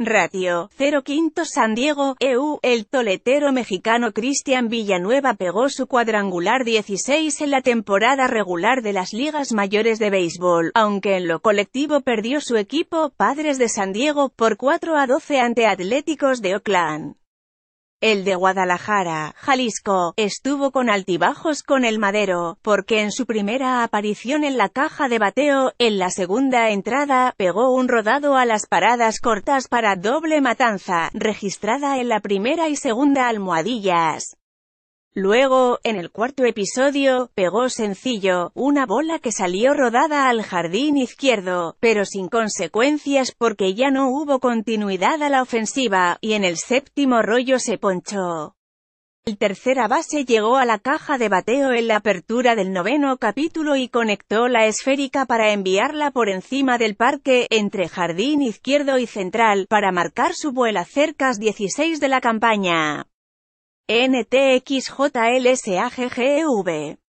Ratio 0 San Diego, EU, el toletero mexicano Cristian Villanueva pegó su cuadrangular 16 en la temporada regular de las ligas mayores de béisbol, aunque en lo colectivo perdió su equipo, Padres de San Diego, por 4 a 12 ante Atléticos de Oakland. El de Guadalajara, Jalisco, estuvo con altibajos con el Madero, porque en su primera aparición en la caja de bateo, en la segunda entrada, pegó un rodado a las paradas cortas para doble matanza, registrada en la primera y segunda almohadillas. Luego, en el cuarto episodio, pegó sencillo, una bola que salió rodada al jardín izquierdo, pero sin consecuencias porque ya no hubo continuidad a la ofensiva, y en el séptimo rollo se ponchó. El tercera base llegó a la caja de bateo en la apertura del noveno capítulo y conectó la esférica para enviarla por encima del parque, entre jardín izquierdo y central, para marcar su vuela cerca 16 de la campaña. NTXJLSAGGV. E